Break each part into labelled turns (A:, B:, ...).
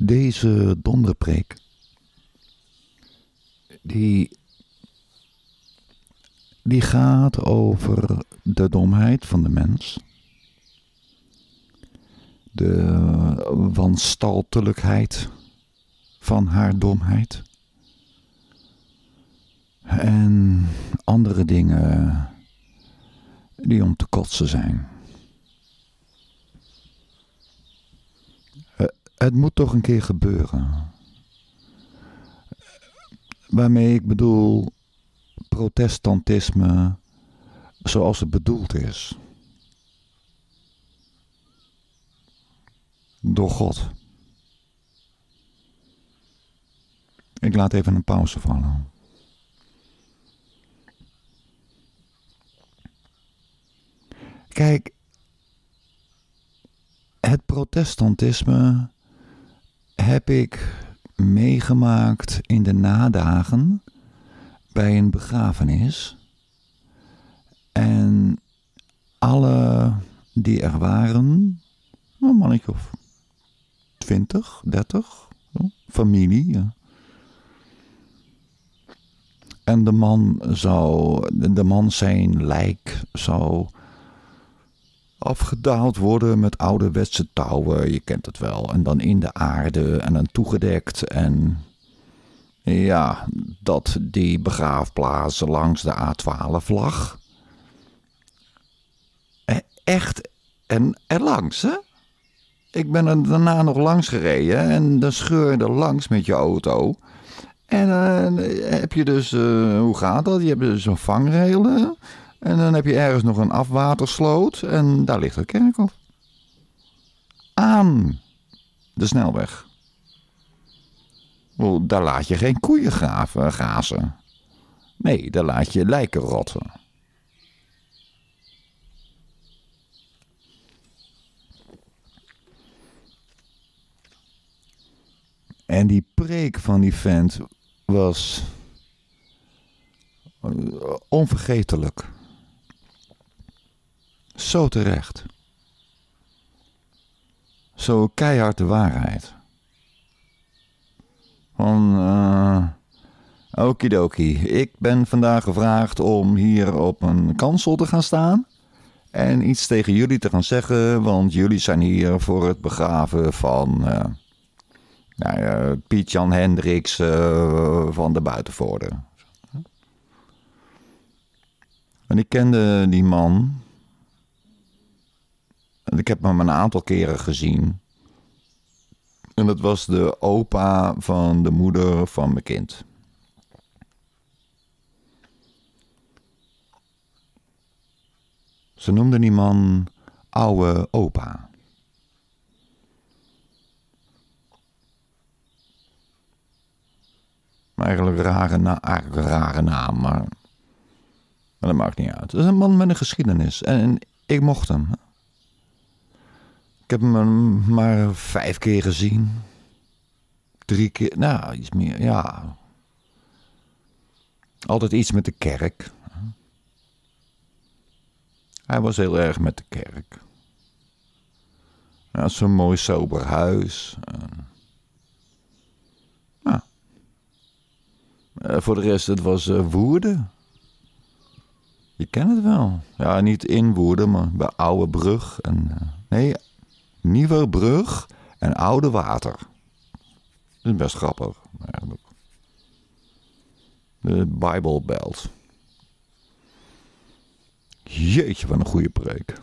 A: Deze donderpreek, die, die gaat over de domheid van de mens, de wanstaltelijkheid van haar domheid en andere dingen die om te kotsen zijn. het moet toch een keer gebeuren. Waarmee ik bedoel protestantisme zoals het bedoeld is. Door God. Ik laat even een pauze vallen. Kijk, het protestantisme heb ik meegemaakt in de nadagen bij een begrafenis. En alle die er waren, een mannetje of 20, 30, familie. Ja. En de man zou, de man zijn lijk zou afgedaald worden met ouderwetse touwen, je kent het wel, en dan in de aarde en dan toegedekt en... Ja, dat die begraafplaatsen langs de A12 lag. E, echt en erlangs langs, hè? Ik ben er daarna nog langs gereden en dan scheur je er langs met je auto. En dan eh, heb je dus, eh, hoe gaat dat? Je hebt dus een vangrail en dan heb je ergens nog een afwatersloot en daar ligt het kerkhof. Aan de snelweg. Daar laat je geen koeien graven, grazen. Nee, daar laat je lijken rotten. En die preek van die vent was eh, onvergetelijk. Zo terecht. Zo keihard de waarheid. Van, uh, okidoki, ik ben vandaag gevraagd om hier op een kansel te gaan staan en iets tegen jullie te gaan zeggen, want jullie zijn hier voor het begraven van uh, nou, Piet-Jan Hendricks eh, van de Buitenvoorde. En ik kende die man ik heb hem een aantal keren gezien. En dat was de opa van de moeder van mijn kind. Ze noemden die man oude opa. Eigenlijk een rare, rare naam, maar, maar dat maakt niet uit. Het is een man met een geschiedenis en ik mocht hem. Ik heb hem maar vijf keer gezien. Drie keer, nou, iets meer, ja. Altijd iets met de kerk. Hij was heel erg met de kerk. Hij zo'n mooi sober huis. Nou. voor de rest, het was eh, Woerden. Je kent het wel. Ja, niet in Woerden, maar bij Oude Brug. En, eh, nee, Nieuwe Brug en Oude Water. Dat is best grappig De Bible Belt. Jeetje, wat een goede preek.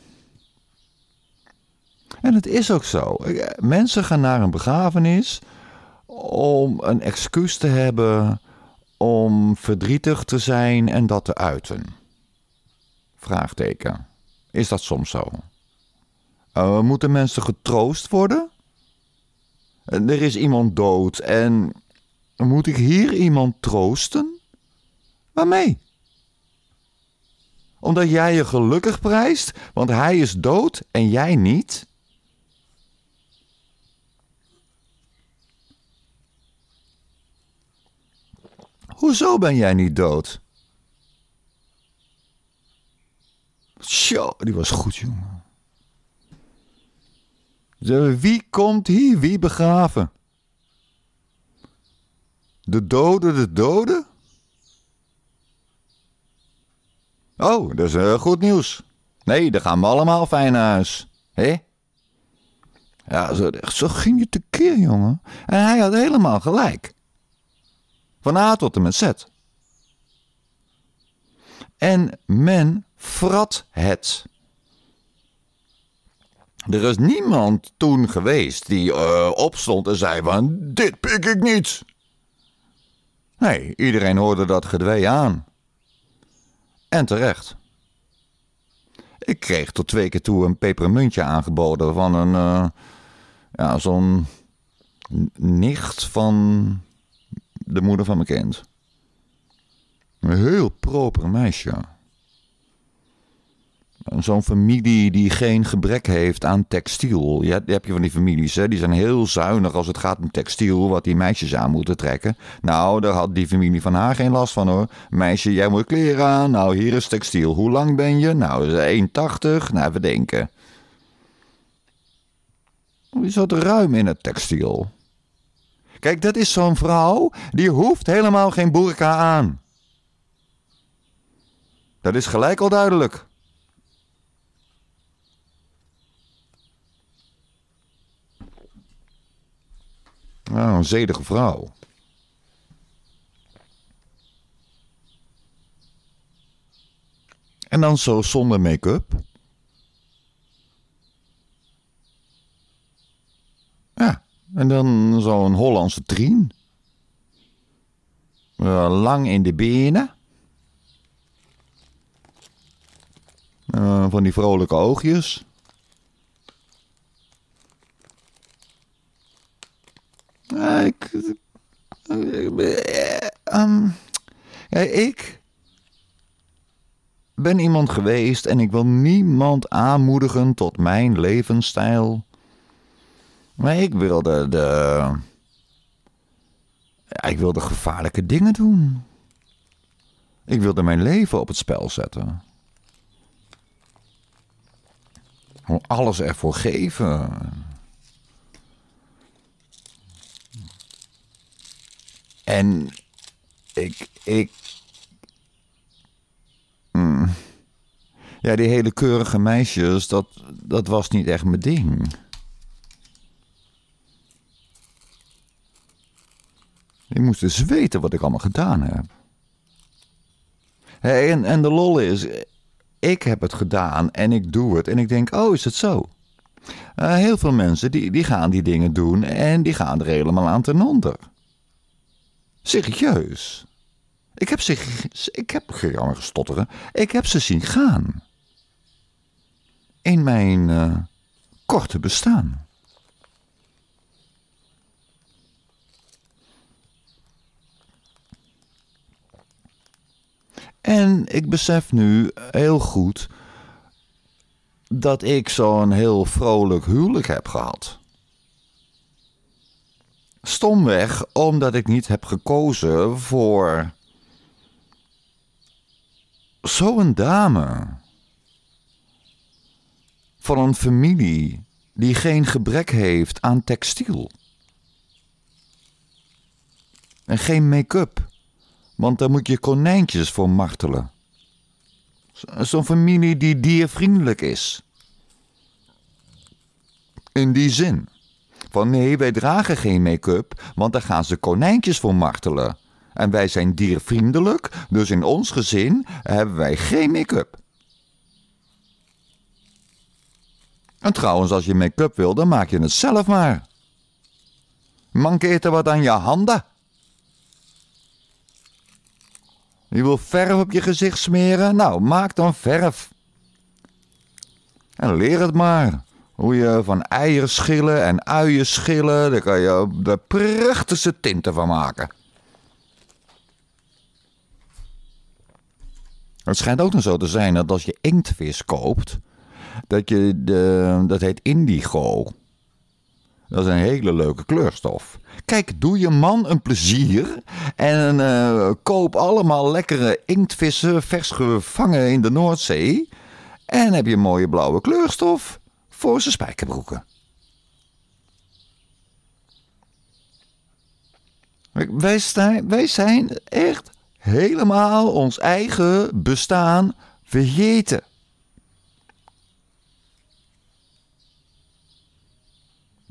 A: En het is ook zo. Eh, mensen gaan naar een begrafenis om een excuus te hebben om verdrietig te zijn en dat te uiten. Vraagteken. Is dat soms zo? Uh, moeten mensen getroost worden? Eh, er is iemand dood en moet ik hier iemand troosten? Waarmee? Omdat jij je gelukkig prijst, want hij is dood en jij niet? Hoezo ben jij niet dood? Tjo, die was goed, jongen. Wie komt hier? Wie begraven? De doden, de doden? Oh, dat is eh, goed nieuws. Nee, dan gaan we allemaal fijn naar huis. Hé? Ja, zo, zo ging je tekeer, jongen. En hij had helemaal gelijk. Van A tot en met Z. En men frat het. Er is niemand toen geweest die eh, opstond en zei van, dit pik ik niet. Nee, iedereen hoorde dat gedwee aan. En terecht. Ik kreeg tot twee keer toe een pepermuntje aangeboden van een, eh, ja, zo'n nicht van de moeder van mijn kind. Een heel proper meisje zo'n familie die geen gebrek heeft aan textiel. Je hebt, je van die families, hè, die zijn heel zuinig als het gaat om textiel, wat die meisjes aan moeten trekken. Nou, daar had die familie van haar geen last van hoor. Meisje, jij moet kleren aan. Nou, hier is textiel. Hoe lang ben je? Nou, 1,80. Nou, we denken. Je zat ruim in het textiel. Kijk, dat is zo'n vrouw, die hoeft helemaal geen burka aan. Dat is gelijk al duidelijk. Nou, een zedige vrouw. En dan zo zonder make-up. Ja, en dan zo'n Hollandse trien. Eh, lang in de benen. Eh, van die vrolijke oogjes. Eh, ik, eh, ehm, ik ben iemand geweest en ik wil niemand aanmoedigen tot mijn levensstijl. Maar ik wilde de. ik wilde gevaarlijke dingen doen. Ik wilde mijn leven op het spel zetten. Alles ervoor geven. En ik. ik hmm. Ja, die hele keurige meisjes, dat, dat was niet echt mijn ding. Ik moest dus weten wat ik allemaal gedaan heb. Hey, en, en de lol is, ik heb het gedaan en ik doe het. En ik denk, oh, is het zo? Eh, heel veel mensen die, die gaan die dingen doen en die gaan er helemaal aan ten onder. Serieus. Ik heb ze. Ik heb gejammer oh, gestotteren. Ik heb ze zien gaan. In mijn eh, korte bestaan. En ik besef nu heel goed dat ik zo'n heel vrolijk huwelijk heb gehad. Stomweg omdat ik niet heb gekozen voor zo'n dame. Van een familie die geen gebrek heeft aan textiel. En geen make-up, want daar moet je konijntjes voor martelen. Zo'n familie die diervriendelijk is. In die zin van nee, wij dragen geen make-up, want dan gaan ze konijntjes voor martelen. En wij zijn diervriendelijk, dus in ons gezin hebben wij geen make-up. En trouwens, als je make-up wil, dan maak je het zelf maar. Mankeert er wat aan je handen? Je wil verf op je gezicht smeren? Nou, maak dan verf. En leer het maar. Hoe je van eieren schillen en uien schillen, daar kan je de prachtigste tinten van maken. Het schijnt ook nog zo te zijn dat als je inktvis koopt, dat je de, dat heet indigo. Dat is een hele leuke kleurstof. Kijk, doe je man een plezier en eh, koop allemaal lekkere inktvissen vers gevangen in de Noordzee. En heb je mooie blauwe kleurstof voor zijn spijkerbroeken. Wij zijn, wij zijn echt helemaal ons eigen bestaan vergeten.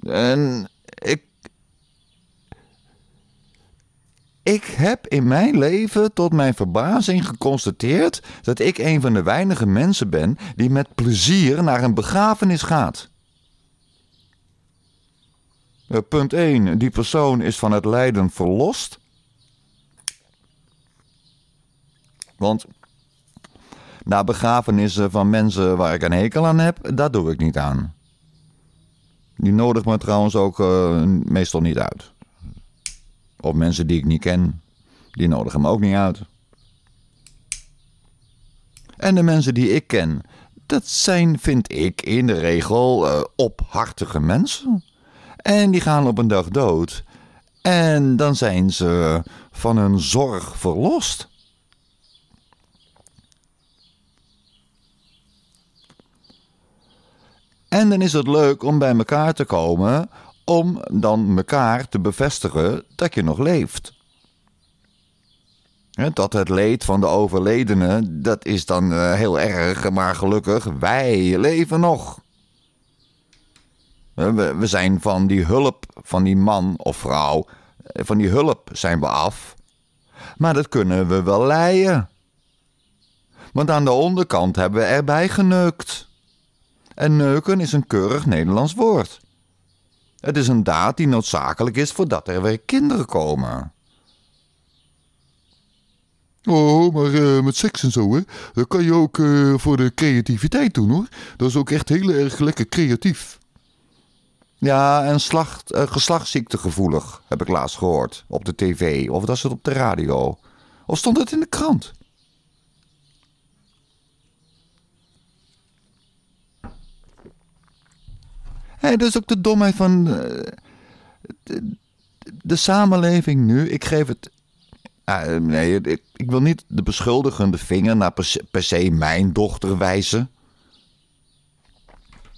A: En ik Ik heb in mijn leven tot mijn verbazing geconstateerd dat ik een van de weinige mensen ben die met plezier naar een begrafenis gaat. Eh, punt 1. Die persoon is van het lijden verlost. Want naar begrafenissen van mensen waar ik een hekel aan heb, dat doe ik niet aan. Die nodig me trouwens ook eh, meestal niet uit. Of mensen die ik niet ken, die nodigen me ook niet uit. En de mensen die ik ken, dat zijn, vind ik, in de regel eh, ophartige mensen. En die gaan op een dag dood. En dan zijn ze van hun zorg verlost. En dan is het leuk om bij elkaar te komen om dan elkaar te bevestigen dat je nog leeft. Dat het leed van de overledene, dat is dan eh, heel erg, maar gelukkig, wij leven nog. We zijn van die hulp van die man of vrouw, eh, van die hulp zijn we af. Maar dat kunnen we wel leien. Want aan de onderkant hebben we erbij geneukt. En neuken is een keurig Nederlands woord. Het is een daad die noodzakelijk is voordat er weer kinderen komen. Oh, maar eh, met seks en zo, hè? Dat kan je ook eh, voor de creativiteit doen, hoor. Dat is ook echt heel erg lekker creatief. Ja, en slacht, eh, geslachtsziektegevoelig, heb ik laatst gehoord. Op de tv, of was het op de radio. Of stond het in de krant? Hey, dus ook de domheid van eh, de, samenleving nu. Ik geef het. Eh, nee, ik, ik, wil niet de beschuldigende vinger naar per se, mijn dochter wijzen.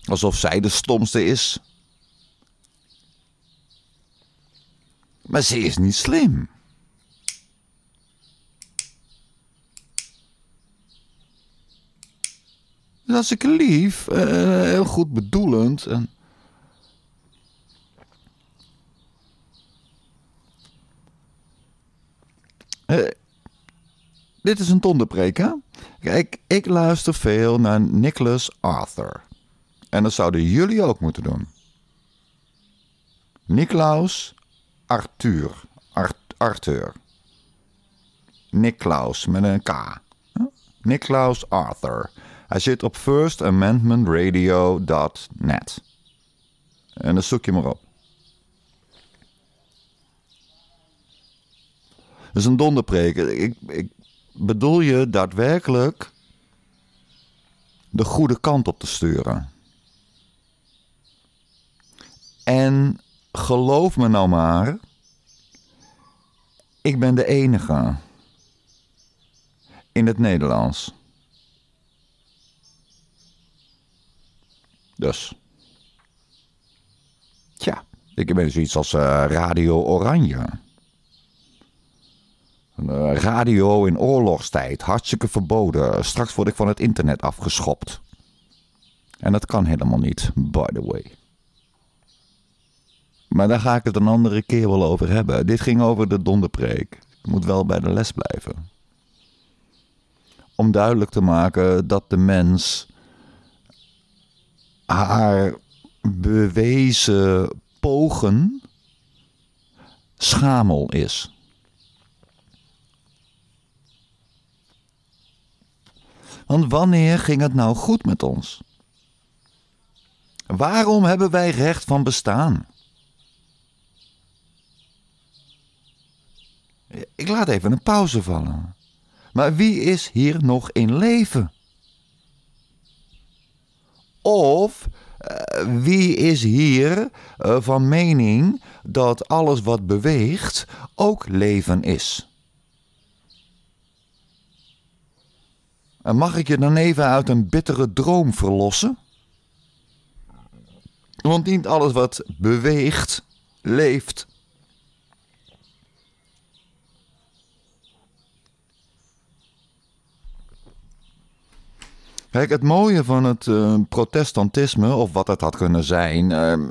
A: Alsof zij de stomste is. Maar ze is niet slim. Dus als ik lief, uh, heel goed bedoelend. En... Dit is een donderpreker. Kijk, ik luister veel naar Nicholas Arthur. En dat zouden jullie ook moeten doen. Niklaus Arthur. Arthur. Niklaus met een K. Niklaus Arthur. Hij zit op firstamendmentradio.net. En dan zoek je maar op. Dat is een donderpreker. Ik, ik, bedoel je daadwerkelijk de goede kant op te sturen? En geloof me nou maar, ik ben de enige in het Nederlands. Dus. Tja, ik ben zoiets als eh, Radio Oranje. Eh, radio in oorlogstijd, hartstikke verboden. Straks word ik van het internet afgeschopt. En dat kan helemaal niet, by the way. Maar daar ga ik het een andere keer wel over hebben. Dit ging over de donderpreek. Ik moet wel bij de les blijven. Om duidelijk te maken dat de mens haar bewezen pogen schamel is. Want wanneer ging het nou goed met ons? Waarom hebben wij recht van bestaan? Ik laat even een pauze vallen. Maar wie is hier nog in leven? Of eh, wie is hier eh, van mening dat alles wat beweegt ook leven is? En mag ik je dan even uit een bittere droom verlossen? Want niet alles wat beweegt, leeft. Kijk, het mooie van het eh, protestantisme, of wat het had kunnen zijn, ehm,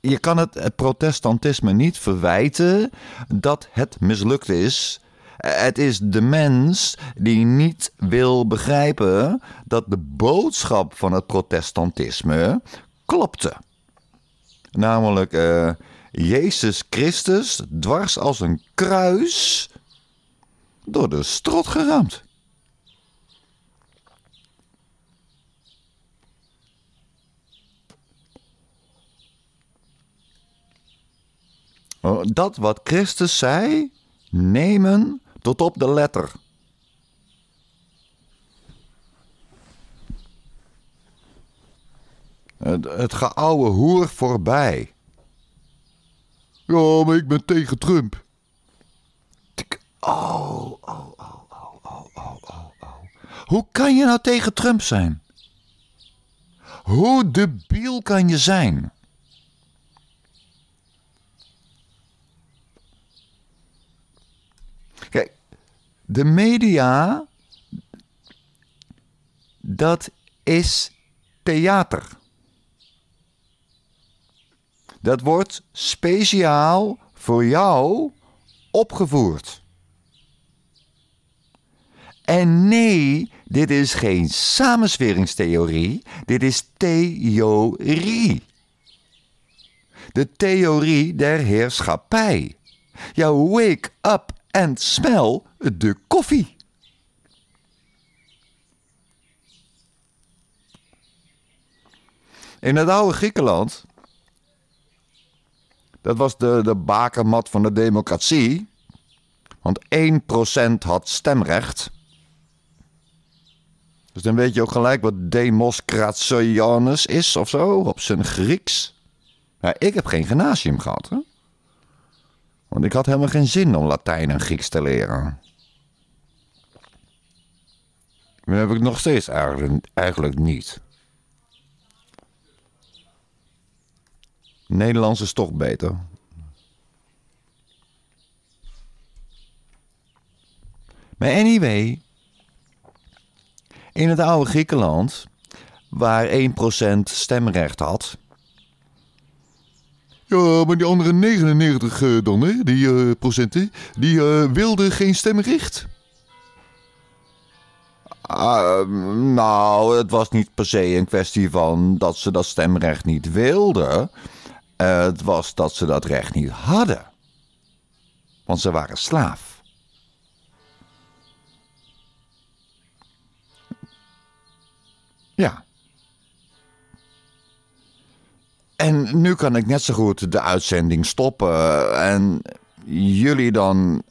A: je kan het, het protestantisme niet verwijten dat het mislukt is. Het is de mens die niet wil begrijpen dat de boodschap van het protestantisme klopte. Namelijk, eh, Jezus Christus dwars als een kruis door de strot geramd. Oh, dat wat Christus zei, nemen tot op de letter. Het, het geouwe hoer voorbij. Ja, maar ik ben tegen Trump. Tik. Oh, oh, oh, oh, oh, oh, oh. oh. Hoe kan je nou tegen Trump zijn? Hoe debiel kan je zijn? De media, dat is theater. Dat wordt speciaal voor jou opgevoerd. En nee, dit is geen samensweringstheorie, dit is theorie. De theorie der heerschappij. Ja, wake-up en smel de koffie. In het oude Griekenland, dat was de, de bakermat van de democratie, want 1% had stemrecht. Dus dan weet je ook gelijk wat demoskratianis is of zo, op zijn Grieks. Nou, ik heb geen gymnasium gehad. Hè? Want ik had helemaal geen zin om Latijn en Grieks te leren. Dat heb ik nog steeds eigenlijk, eigenlijk niet. Nederlands is toch beter. Maar anyway, in het oude Griekenland, waar 1% stemrecht had, ja, maar die andere 99 uh, eh, dan, hè, die eh, procenten, die uh, eh, wilden geen stemrecht. Ah, nou, het was niet per se een kwestie van dat ze dat stemrecht niet wilden. het was dat ze dat recht niet hadden. Want ze waren slaaf. Ja. En nu kan ik net zo goed de uitzending stoppen. En jullie dan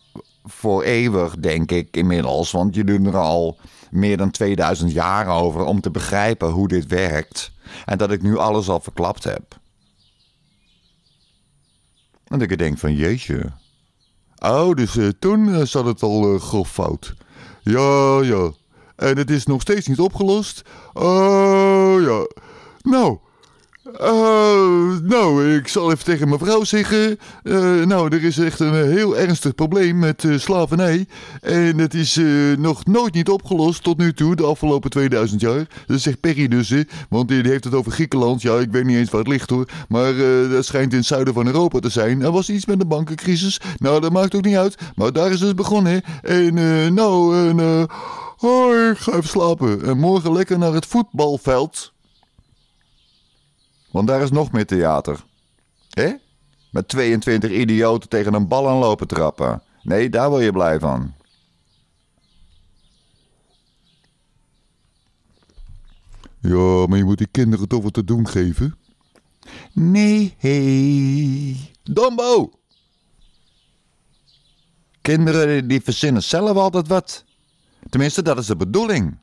A: voor eeuwig, denk ik inmiddels. Want jullie doet er al meer dan 2000 jaar over om te begrijpen hoe dit werkt. En dat ik nu alles al verklapt heb. En dat ik denk van jeetje. Oh, dus eh, toen eh, zat het al uh, grof fout. Ja, ja. En het is nog steeds niet opgelost. Oh, ja. Nou, eh, nou, ik zal even tegen mijn vrouw zeggen. Eh, nou, er is echt een heel ernstig probleem met uh, slavernij. En het is nog nooit niet opgelost tot nu toe, de afgelopen 2000 jaar. Dat zegt Perry dus, want die heeft het over Griekenland. Ja, ik weet niet eens waar het ligt hoor. Maar dat schijnt in het zuiden van Europa te zijn. Er was iets met de bankencrisis. Nou, dat maakt ook niet uit. Maar daar is het dus begonnen. En nou, en, oh, ik ga even slapen. En morgen lekker naar het voetbalveld. Want daar is nog meer theater. Hé? Met 22 idioten tegen een bal aan lopen trappen. Nee, daar wil je blij van. Ja, maar je moet die kinderen toch wat te doen geven? Nee, hey. Dombo! Kinderen die verzinnen zelf altijd wat. Tenminste, dat is de bedoeling.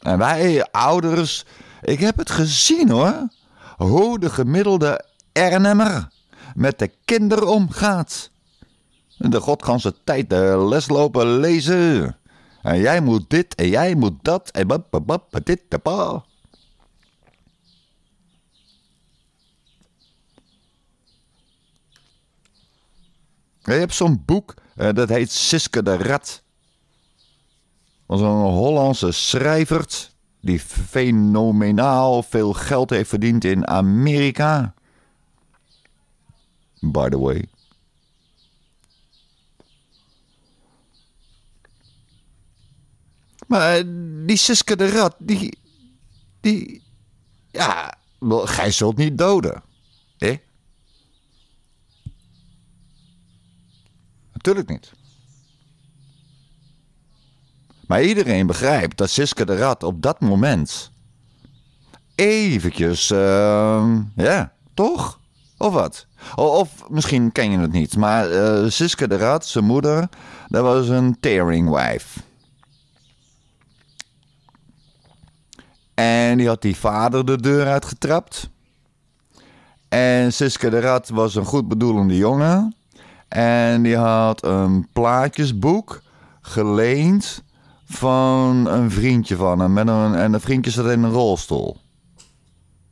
A: En wij ouders, ik heb het gezien hoor, hoe de gemiddelde Ernemmer met de kinderen omgaat. De godganse tijd de les lopen lezen. En jij moet dit en jij moet dat en bap, bap, bap, dit de pa. Je hebt zo'n boek, eh, dat heet Siske de Rat was een Hollandse schrijver die fenomenaal veel geld heeft verdiend in Amerika. By the way. Maar eh, die Siske de Rat, die. die. Ja, gij zult niet doden. Hè? Natuurlijk niet. Maar iedereen begrijpt dat Siska de Rat op dat moment eventjes, ehm, ja, toch? Of wat? Of, misschien ken je het niet, maar uh, Siske de Rat, zijn moeder, dat was een tearing wife. En die had die vader de deur uitgetrapt. En Siska de Rat was een goedbedoelende jongen. En die had een plaatjesboek geleend van een vriendje van hem. Met een, en dat vriendje zat in een rolstoel.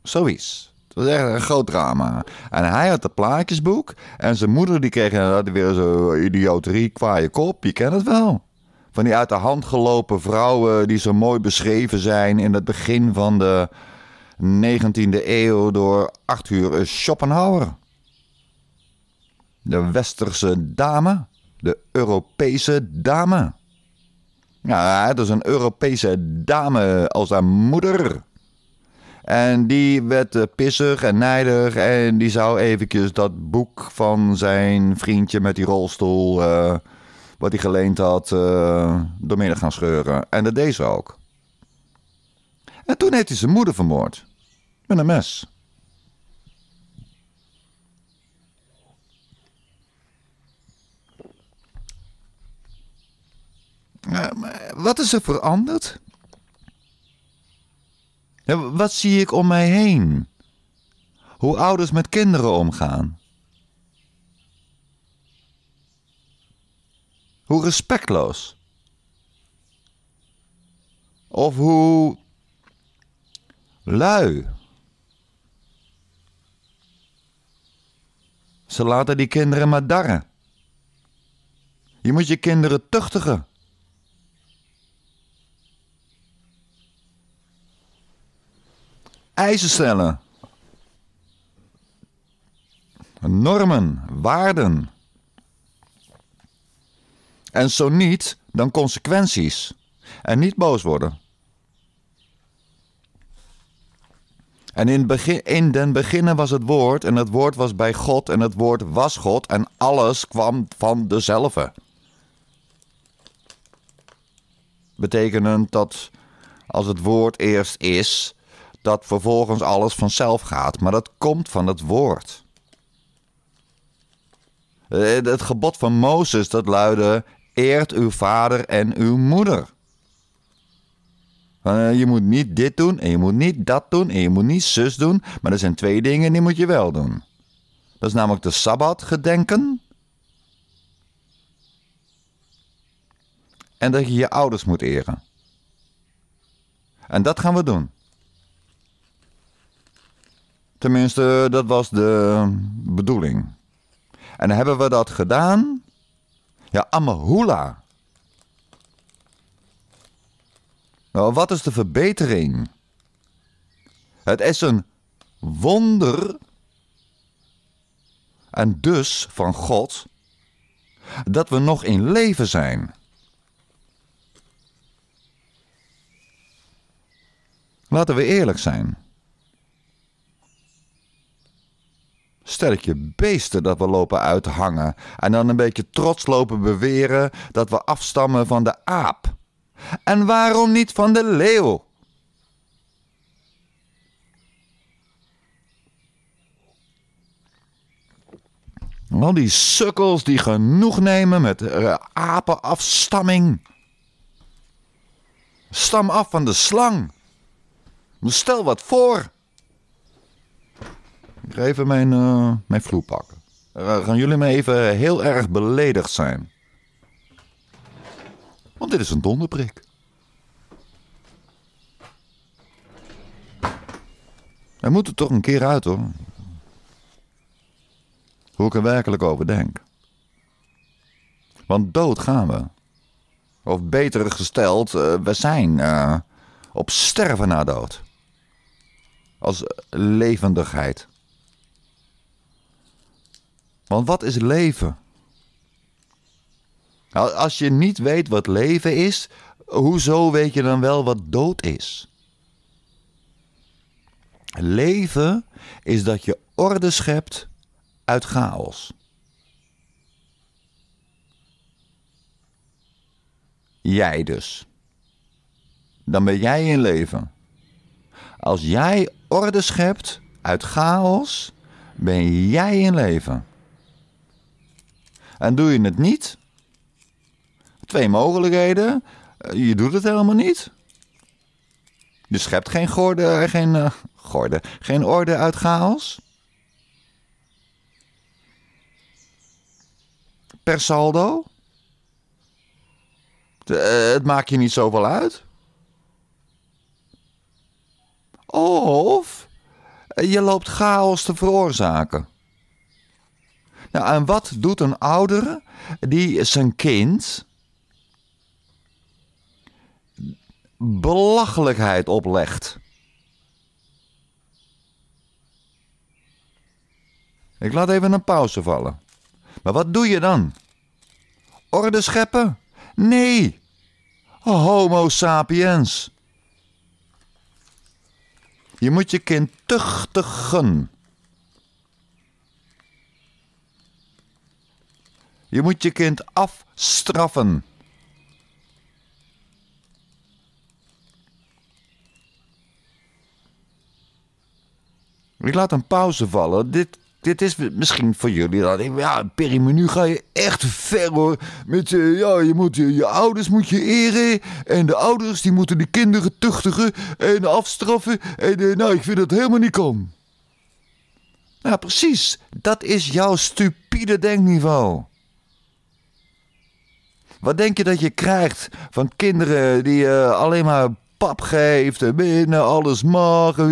A: Zoiets. Het was echt een groot drama. En hij had het plaatjesboek. En zijn moeder die kreeg inderdaad weer zo'n idioterie, kwaaie kop. Je kent het wel. Van die uit de hand gelopen vrouwen die zo mooi beschreven zijn in het begin van de 19e eeuw door Arthur Schopenhauer. De westerse dame, de Europese dame. Ja, dat is een Europese dame als haar moeder. En die werd eh, pissig en nijdig. En die zou eventjes dat boek van zijn vriendje met die rolstoel. Eh, wat hij geleend had. Uh, eh, doormidden gaan scheuren. En dat deed ze ook. En toen heeft hij zijn moeder vermoord. Met een mes. wat is er veranderd? Wat zie ik om mij heen? Hoe ouders met kinderen omgaan? Hoe respectloos? Of hoe lui? Ze laten die kinderen maar darren. Je moet je kinderen tuchtigen. eisen stellen. Normen, waarden. En zo niet, dan consequenties. En niet boos worden. En in, begin, in den beginnen was het woord, en het woord was bij God, en het woord was God, en alles kwam van dezelfde. Betekenend dat als het woord eerst is, dat vervolgens alles vanzelf gaat, maar dat komt van het woord. Eh, het gebod van Mozes dat luidde: eert uw vader en uw moeder. Eh, je moet niet dit doen en je moet niet dat doen en je moet niet zus doen, maar er zijn twee dingen die moet je wel doen. Dat is namelijk de Sabbat gedenken en dat je je ouders moet eren. En dat gaan we doen. Tenminste, dat was de bedoeling. En hebben we dat gedaan? Ja, Amahula. Nou, wat is de verbetering? Het is een wonder en dus van God dat we nog in leven zijn. Laten we eerlijk zijn. je beesten dat we lopen uithangen. En dan een beetje trots lopen beweren dat we afstammen van de aap. En waarom niet van de leeuw? Al die sukkels die genoeg nemen met eh, apenafstamming. Stam af van de slang. Stel wat voor. Ik ga even mijn, eh, mijn vloer pakken. Eh, gaan jullie me even heel erg beledigd zijn. Want dit is een donderbrik. Hij moet er toch een keer uit hoor. Hoe ik er werkelijk over denk. Want dood gaan we. Of beter gesteld, eh, we zijn op sterven na dood. Als levendigheid. Want wat is leven? Nou, als je niet weet wat leven is, hoezo weet je dan wel wat dood is? Leven is dat je orde schept uit chaos. Jij dus. Dan ben jij in leven. Als jij orde schept uit chaos, ben jij in leven. En doe je het niet? Twee mogelijkheden. Eh, je doet het helemaal niet. Je schept geen gorde, geen, uh, geen orde uit chaos. Per saldo. Eh, het maakt je niet zoveel uit. Of je loopt chaos te veroorzaken. Nou, en wat doet een ouder die zijn kind belachelijkheid oplegt? Ik laat even een pauze vallen. Maar wat doe je dan? Orde scheppen? Nee. Homo sapiens. Je moet je kind tuchtigen. Je moet je kind afstraffen. Ik laat een pauze vallen. Dit, dit is misschien voor jullie dat. Ja, Perry, nu ga je echt ver hoor. Met, eh, ja, je, moet, je, je ouders moet je eren. En de ouders die moeten de kinderen tuchtigen en afstraffen. En eh, nou, ik vind dat helemaal niet kan. Nou, precies. Dat is jouw stupide denkniveau. Wat denk je dat je krijgt van kinderen die uh, alleen maar pap geeft binnen alles mag. Oh.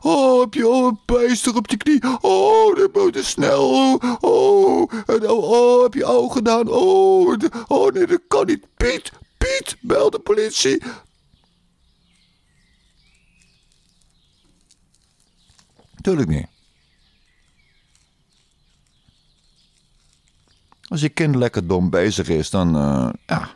A: oh, heb je oh, een pijster op je knie? Oh, dat moet snel. Oh, oh, oh, heb je al gedaan? Oh, oh, nee, dat kan niet. Piet, Piet, bel de politie. Tuurlijk niet. Als je kind lekker dom bezig is, dan, eh, ja,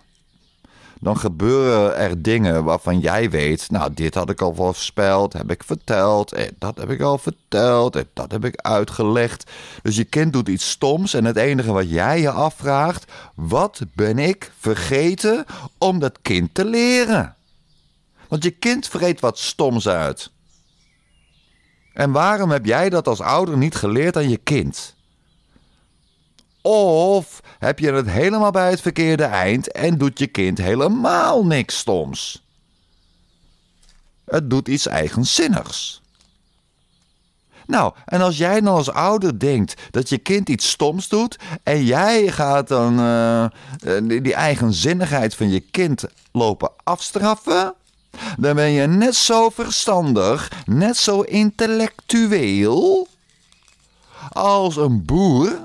A: dan gebeuren er dingen waarvan jij weet, nou, dit had ik al voorspeld, heb ik verteld, dat heb ik al verteld, dat heb ik uitgelegd. Dus je kind doet iets stoms en het enige wat jij je afvraagt, wat ben ik vergeten om dat kind te leren? Want je kind vreet wat stoms uit. En waarom heb jij dat als ouder niet geleerd aan je kind? Of heb je het helemaal bij het verkeerde eind en doet je kind helemaal niks stoms? Het doet iets eigenzinnigs. Nou, en als jij dan nou als ouder denkt dat je kind iets stoms doet en jij gaat dan eh, eh, die eigenzinnigheid van je kind lopen afstraffen, dan ben je net zo verstandig, net zo intellectueel als een boer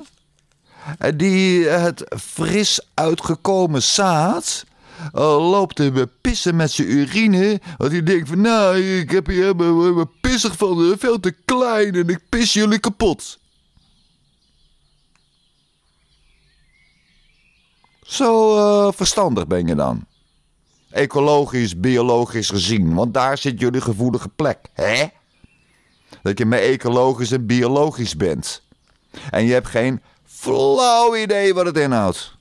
A: eh, die eh, het fris uitgekomen zaad eh, loopt te pissen met zijn urine. Want hij denkt van, nou, ik heb hier me pissig van, veel te klein en ik pis jullie kapot. Zo verstandig ben je dan. Ecologisch, biologisch gezien, want daar zit jullie gevoelige plek, hè? Dat je maar ecologisch en biologisch bent. En je hebt geen flauw idee wat het inhoudt.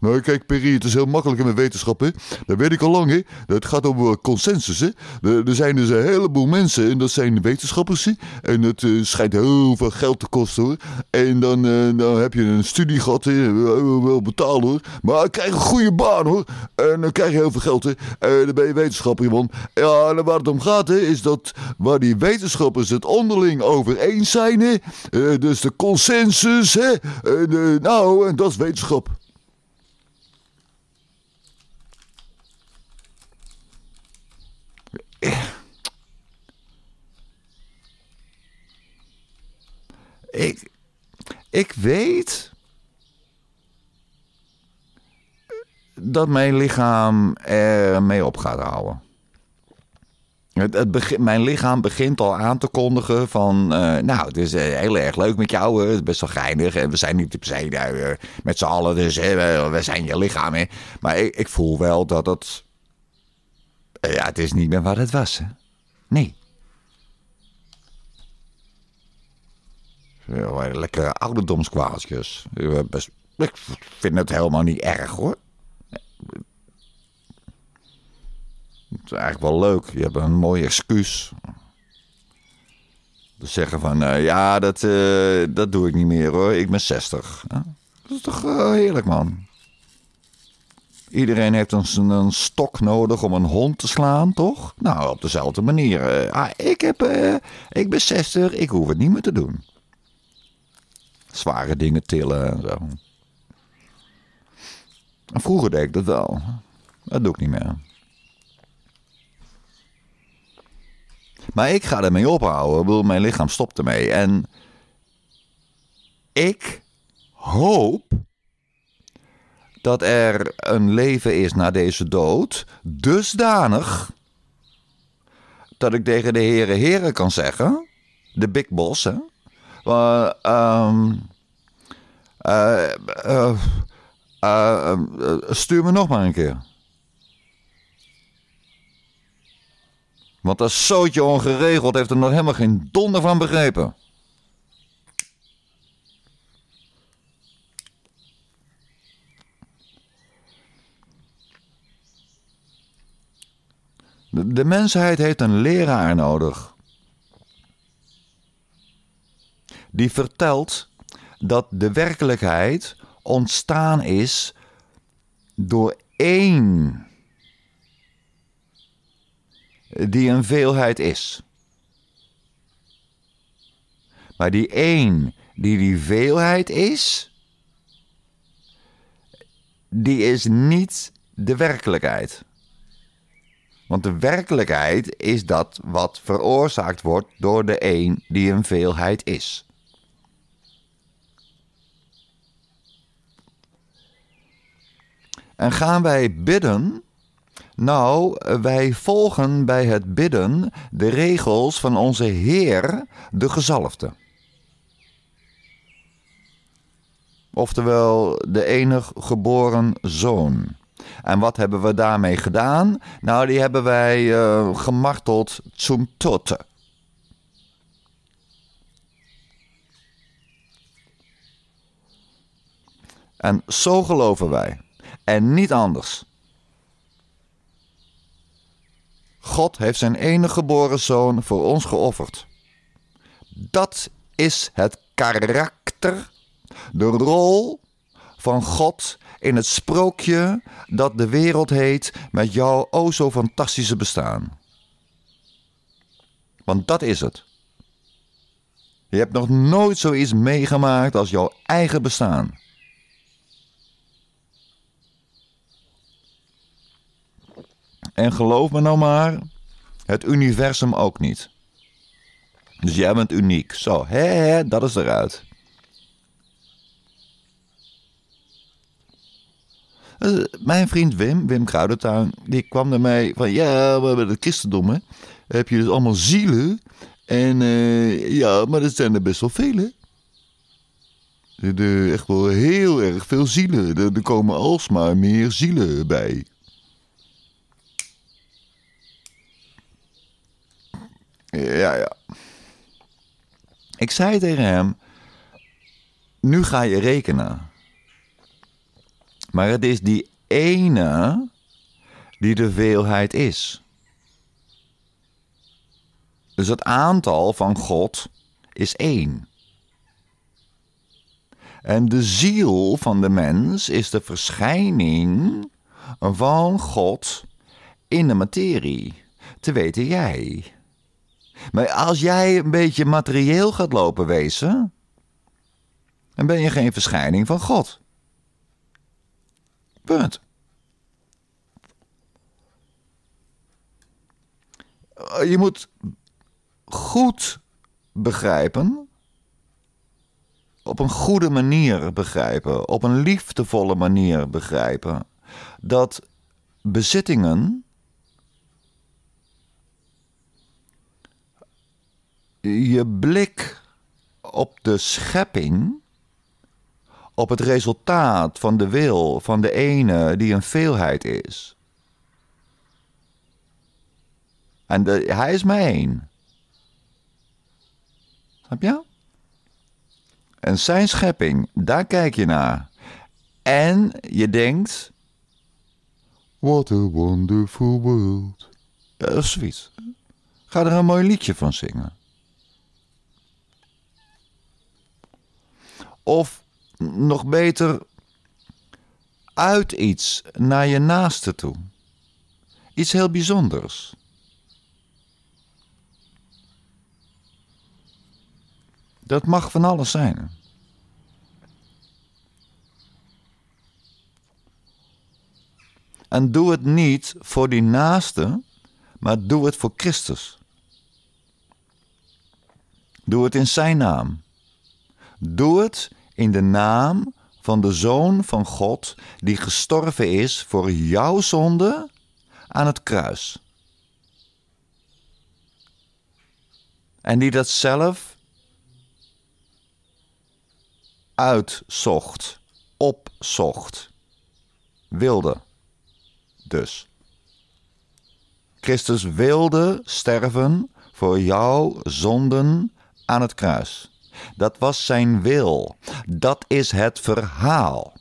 A: Nou, kijk, Perry, het is heel makkelijk in de wetenschappen. Dat weet ik al lang, hè. Het gaat om consensus, hè. Er, zijn dus een heleboel mensen en dat zijn wetenschappers, hè. En het eh, schijnt heel veel geld te kosten, hoor. En dan, eh, dan heb je een studie gehad, hè. Wel betaald hoor. Maar krijg een goede baan, hoor. En dan krijg je heel veel geld, hè. En eh, dan ben je wetenschapper, man. Ja, en waar het om gaat, hè, is dat waar die wetenschappers het onderling over eens zijn, hè. dus de consensus, hè. nou, en dat is wetenschap. Ik, ik weet dat mijn lichaam er mee op gaat houden. Het, het begin, mijn lichaam begint al aan te kondigen van, eh, nou, het is uh, heel erg leuk met jou, het is best wel geinig en we zijn niet per se eh, met z'n allen, dus we zijn je lichaam. Hè. Maar ik, ik voel wel dat het eh, ja, het is niet meer wat het was, hè? Nee. lekkere ouderdomskwaaltjes. Ik vind het helemaal niet erg, hoor. Het is eigenlijk wel leuk. Je hebt een mooi excuus. Te zeggen van, eh, ja, dat, eh, dat doe ik niet meer, hoor. Ik ben 60. Dat is toch heerlijk, man. Iedereen heeft een, een, stok nodig om een hond te slaan, toch? Nou, op dezelfde manier. Eh, ah, ik, heb, eh, ik ben 60, ik hoef het niet meer te doen. Zware dingen tillen en zo. vroeger deed ik dat wel. Dat doe ik niet meer. Maar ik ga ermee ophouden. Ik mijn lichaam stopt ermee. En ik hoop dat er een leven is na deze dood, dusdanig dat ik tegen de heren heren kan zeggen, de big boss, hè, ehm, eh, eh, eh, stuur me nog maar een keer. Want dat zootje ongeregeld heeft er nog helemaal geen donder van begrepen. De mensheid heeft een leraar nodig. Die vertelt dat de werkelijkheid ontstaan is door één die een veelheid is. Maar die één die die veelheid is, die is niet de werkelijkheid. Want de werkelijkheid is dat wat veroorzaakt wordt door de een die een veelheid is. En gaan wij bidden? Nou, wij volgen bij het bidden de regels van onze Heer, de gezalfde. Oftewel de enig geboren zoon. En wat hebben we daarmee gedaan? Nou, die hebben wij eh, gemarteld zum En zo geloven wij. En niet anders. God heeft zijn enige geboren zoon voor ons geofferd. Dat is het karakter, de rol van God in het sprookje dat de wereld heet met jouw o oh zo fantastische bestaan. Want dat is het. Je hebt nog nooit zoiets meegemaakt als jouw eigen bestaan. En geloof me nou maar, het universum ook niet. Dus jij bent uniek. Zo, hè, dat is eruit. Eh, mijn vriend Wim, Wim Kruidertuin, die kwam naar mij van... Ja, we hebben het christendom, Heb je dus allemaal zielen? En eh, ja, maar dat zijn er best wel vele. Er, echt wel heel erg veel zielen. Er, er komen alsmaar meer zielen bij. Ja, ja. Ik zei tegen hem: Nu ga je rekenen. Maar het is die ene die de veelheid is. Dus het aantal van God is één. En de ziel van de mens is de verschijning van God in de materie, te weten jij. Maar als jij een beetje materieel gaat lopen wezen, dan ben je geen verschijning van God. Punt. Eh, je moet goed begrijpen, op een goede manier begrijpen, op een liefdevolle manier begrijpen, dat bezittingen je blik op de schepping op het resultaat van de wil van de ene die een veelheid is. En hij is maar één. Snap je? En zijn schepping, daar kijk je naar. En je denkt. What a wonderful world. Of eh, zoiets. Ga er een mooi liedje van zingen. Of nog beter uit iets naar je naaste toe. Iets heel bijzonders. Dat mag van alles zijn. En doe het niet voor die naaste, maar doe het voor Christus. Doe het in Zijn naam. Doe het in de naam van de Zoon van God, die gestorven is voor jouw zonde aan het kruis. En die dat zelf uitzocht, opzocht, wilde. Dus. Christus wilde sterven voor jouw zonden aan het kruis. Dat was zijn wil. Dat is het verhaal.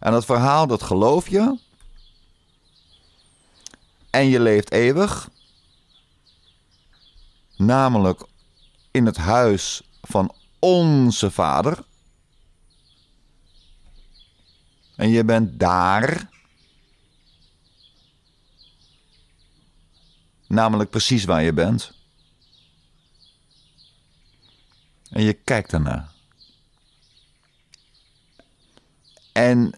A: En dat verhaal, dat geloof je. En je leeft eeuwig. Namelijk in het huis van onze vader. En je bent daar. Namelijk precies waar je bent. En je kijkt ernaar. En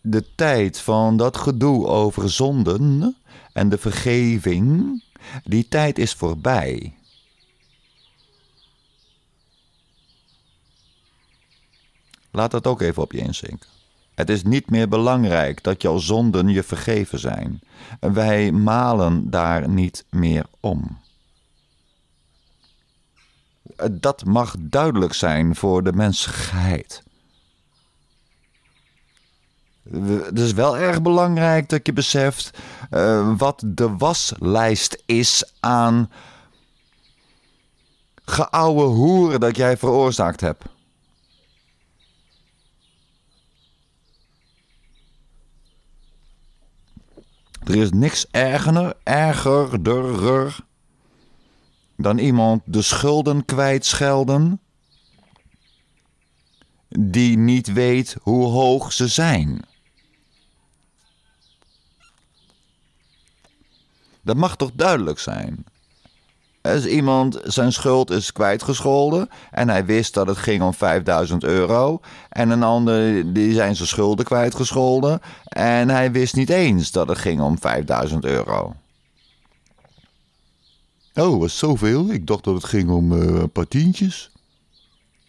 A: de tijd van dat gedoe over zonden en de vergeving, die tijd is voorbij. Laat dat ook even op je inzinken. Het is niet meer belangrijk dat jouw zonden je vergeven zijn. Wij malen daar niet meer om. Eh, dat mag duidelijk zijn voor de mensheid. Het is wel erg belangrijk dat je beseft eh, wat de waslijst is aan geoude hoeren dat jij veroorzaakt hebt. Er is niks erger ergerder dan iemand de schulden kwijtschelden die niet weet hoe hoog ze zijn. Dat mag toch duidelijk zijn? Als iemand zijn schuld is kwijtgescholden en hij wist dat het ging om 5000 euro. En een ander die zijn zijn schulden kwijtgescholden en hij wist niet eens dat het ging om 5000 euro. Oh, was zoveel? Ik dacht dat het ging om eh, een paar tientjes.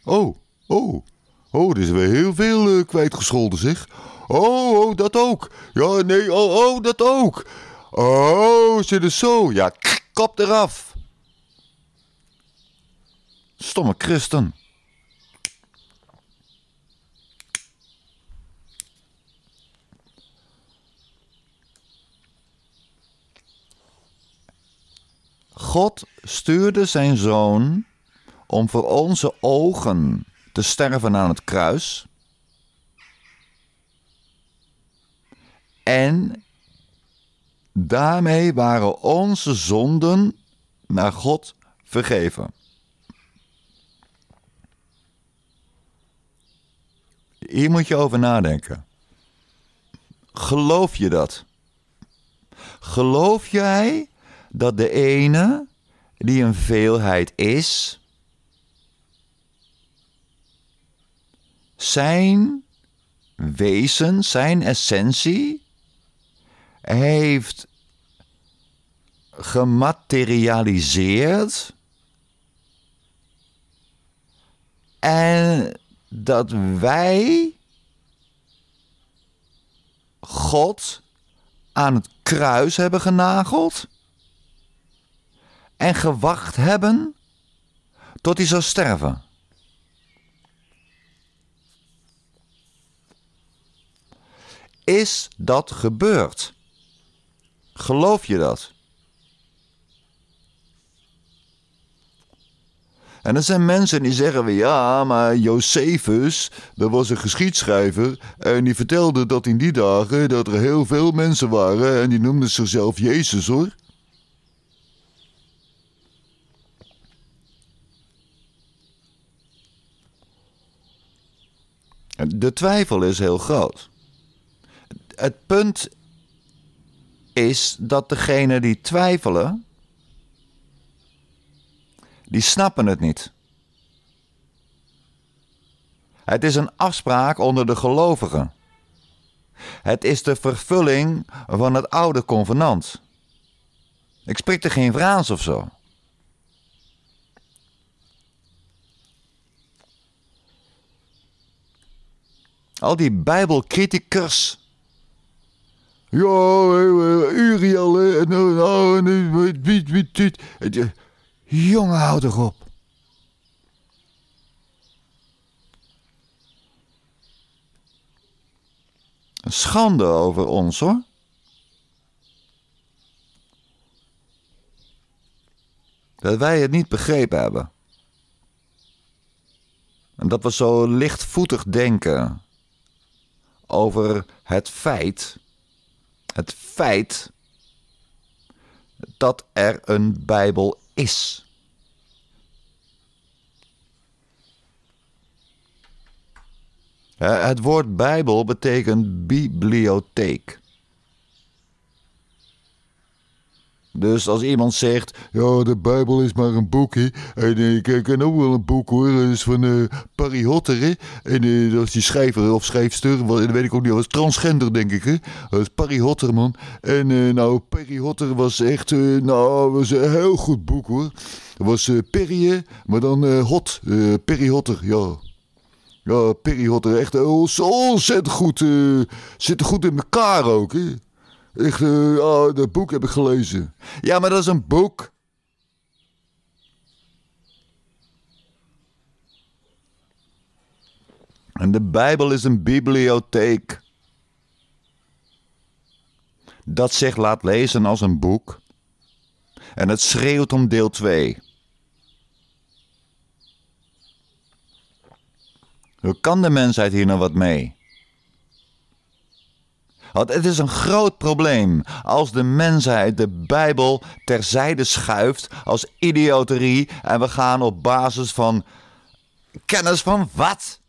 A: Oh, oh. Oh, er is weer heel veel eh, kwijtgescholden, zeg. Oh, oh, dat ook. Ja, nee, oh, oh, dat ook. Oh, zit er zo. Ja, kap eraf. Stomme christen. God stuurde zijn zoon om voor onze ogen te sterven aan het kruis. En daarmee waren onze zonden naar God vergeven. Hier moet je over nadenken. Geloof je dat? Geloof jij dat de ene die een veelheid is, zijn wezen, zijn essentie, heeft gematerialiseerd en dat wij God aan het kruis hebben genageld en gewacht hebben tot hij zou sterven. Is dat gebeurd? Geloof je dat? En er zijn mensen die zeggen we ja, maar Josephus, dat was een geschiedschrijver en die vertelde dat in die dagen dat er heel veel mensen waren en die noemden zichzelf Jezus hoor. De twijfel is heel groot. Het punt is dat degenen die twijfelen, die snappen het niet. Het is een afspraak onder de gelovigen. Het is de vervulling van het oude convenant. Ik spreek er geen Vraans of zo. Al die Bijbelcriticus. Ja, Uriel en Jongen, hou erop. Een schande over ons hoor. Dat wij het niet begrepen hebben. En dat we zo lichtvoetig denken over het feit, het feit dat er een Bijbel is. Het woord Bijbel betekent bibliotheek. Dus als iemand zegt, ja, de Bijbel is maar een boekje. En eh, ik ken ook wel een boek hoor, dat is van uh, eh, Parry Hotter. En eh, dat is die schrijver of schrijfster, wat, dat weet ik ook niet, dat was transgender denk ik. Hè? Dat is Parry Hotter man. En nou, Perry Hotter was echt, nou, was een heel goed boek hoor. Dat was Perry, maar dan Hot, Perry Hotter, ja. Ja, Perry Hotter, echt oh, ontzettend goed, zitten goed in elkaar ook hè. Ik, uh, dat boek heb ik gelezen. Ja, maar dat is een boek. En de Bijbel is een bibliotheek. Dat zich laat lezen als een boek. En het schreeuwt om deel 2. Hoe kan de mensheid hier nou wat mee? Want het is een groot probleem als de mensheid de Bijbel terzijde schuift als idioterie en we gaan op basis van kennis van wat?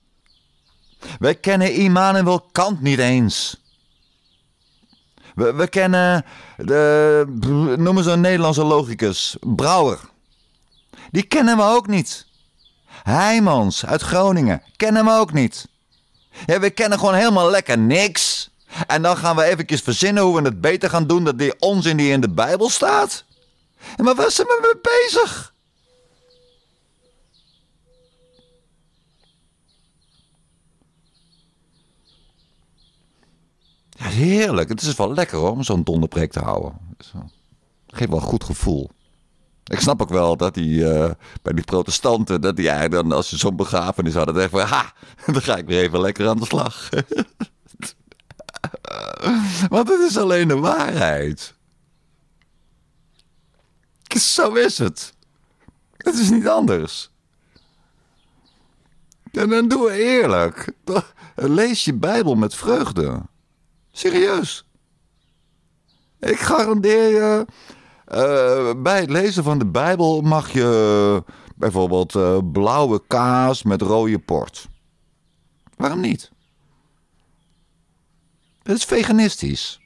A: Wij kennen Immanuel Kant niet eens. We, we kennen, de, noem eens een Nederlandse logicus, Brouwer. Die kennen we ook niet. Heijmans uit Groningen kennen we ook niet. we kennen gewoon helemaal lekker niks. En dan gaan we even verzinnen hoe we het beter gaan doen dan die onzin die in de Bijbel staat. Maar waar zijn we mee bezig? heerlijk. Het is wel lekker hoor, om zo'n donderpreek te houden. Geeft wel een goed gevoel. Ik snap ook wel dat die, eh, bij die protestanten, dat die eigenlijk dan als ze zo'n begrafenis hadden, denken van, ha, dan ga ik weer even lekker aan de slag. Want het is alleen de waarheid. Zo is het. Het is niet anders. En dan doe we eerlijk. Lees je Bijbel met vreugde. Serieus. Ik garandeer je. Eh, bij het lezen van de Bijbel mag je eh, bijvoorbeeld eh, blauwe kaas met rode port. Waarom niet? Dat is veganistisch.